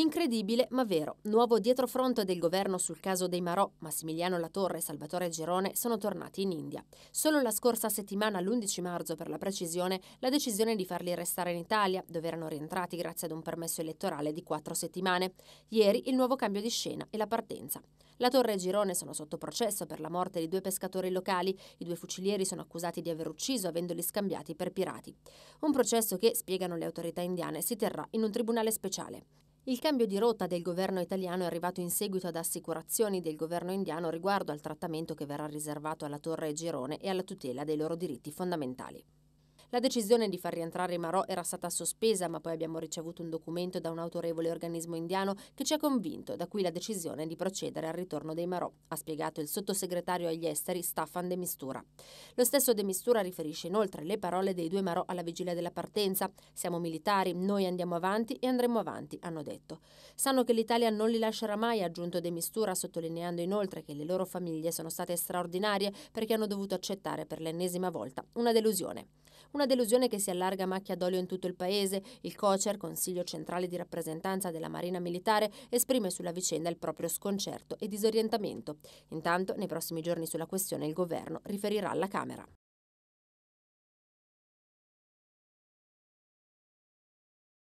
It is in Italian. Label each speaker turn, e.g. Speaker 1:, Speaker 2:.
Speaker 1: Incredibile ma vero, nuovo dietrofront del governo sul caso dei Marò, Massimiliano Latorre e Salvatore Girone sono tornati in India. Solo la scorsa settimana, l'11 marzo per la precisione, la decisione di farli restare in Italia, dove erano rientrati grazie ad un permesso elettorale di quattro settimane. Ieri il nuovo cambio di scena e la partenza. Latorre e Girone sono sotto processo per la morte di due pescatori locali, i due fucilieri sono accusati di aver ucciso avendoli scambiati per pirati. Un processo che, spiegano le autorità indiane, si terrà in un tribunale speciale. Il cambio di rotta del governo italiano è arrivato in seguito ad assicurazioni del governo indiano riguardo al trattamento che verrà riservato alla Torre Girone e alla tutela dei loro diritti fondamentali. La decisione di far rientrare i Marò era stata sospesa, ma poi abbiamo ricevuto un documento da un autorevole organismo indiano che ci ha convinto, da qui la decisione di procedere al ritorno dei Marò, ha spiegato il sottosegretario agli esteri Staffan De Mistura. Lo stesso De Mistura riferisce inoltre le parole dei due Marò alla vigilia della partenza. Siamo militari, noi andiamo avanti e andremo avanti, hanno detto. Sanno che l'Italia non li lascerà mai, ha aggiunto De Mistura, sottolineando inoltre che le loro famiglie sono state straordinarie perché hanno dovuto accettare per l'ennesima volta una delusione. Una delusione che si allarga a macchia d'olio in tutto il paese. Il COCER, Consiglio Centrale di Rappresentanza della Marina Militare, esprime sulla vicenda il proprio sconcerto e disorientamento. Intanto, nei prossimi giorni sulla questione, il governo riferirà alla Camera.